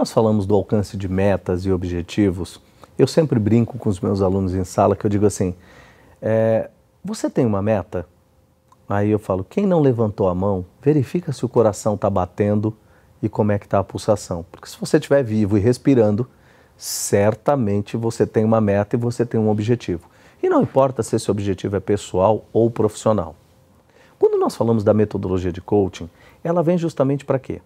nós falamos do alcance de metas e objetivos, eu sempre brinco com os meus alunos em sala que eu digo assim: é, você tem uma meta? Aí eu falo: quem não levantou a mão, verifica se o coração está batendo e como é que está a pulsação. Porque se você estiver vivo e respirando, certamente você tem uma meta e você tem um objetivo. E não importa se esse objetivo é pessoal ou profissional. Quando nós falamos da metodologia de coaching, ela vem justamente para quê?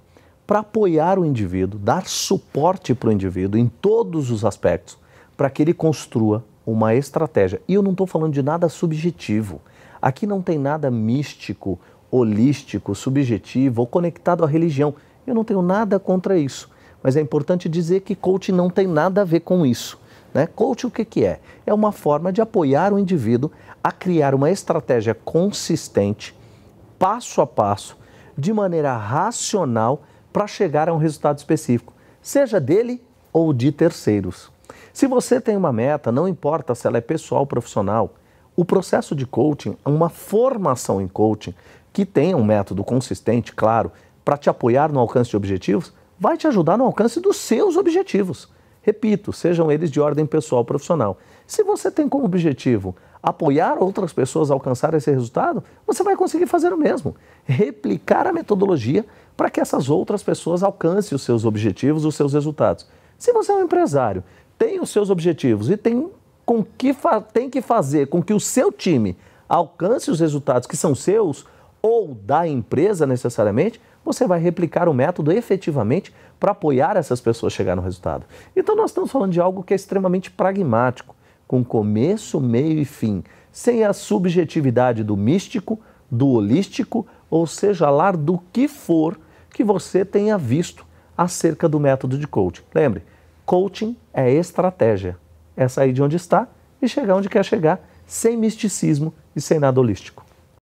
para apoiar o indivíduo, dar suporte para o indivíduo em todos os aspectos, para que ele construa uma estratégia. E eu não estou falando de nada subjetivo. Aqui não tem nada místico, holístico, subjetivo ou conectado à religião. Eu não tenho nada contra isso. Mas é importante dizer que coaching não tem nada a ver com isso. Né? Coach o que, que é? É uma forma de apoiar o indivíduo a criar uma estratégia consistente, passo a passo, de maneira racional para chegar a um resultado específico, seja dele ou de terceiros. Se você tem uma meta, não importa se ela é pessoal ou profissional, o processo de coaching é uma formação em coaching que tenha um método consistente, claro, para te apoiar no alcance de objetivos, vai te ajudar no alcance dos seus objetivos repito, sejam eles de ordem pessoal ou profissional. Se você tem como objetivo apoiar outras pessoas a alcançar esse resultado, você vai conseguir fazer o mesmo. Replicar a metodologia para que essas outras pessoas alcancem os seus objetivos, os seus resultados. Se você é um empresário, tem os seus objetivos e tem, com que tem que fazer com que o seu time alcance os resultados que são seus, ou da empresa necessariamente, você vai replicar o método efetivamente para apoiar essas pessoas a chegar no resultado. Então nós estamos falando de algo que é extremamente pragmático, com começo, meio e fim, sem a subjetividade do místico, do holístico, ou seja lá do que for que você tenha visto acerca do método de coaching. Lembre, coaching é estratégia. É sair de onde está e chegar onde quer chegar, sem misticismo e sem nada holístico.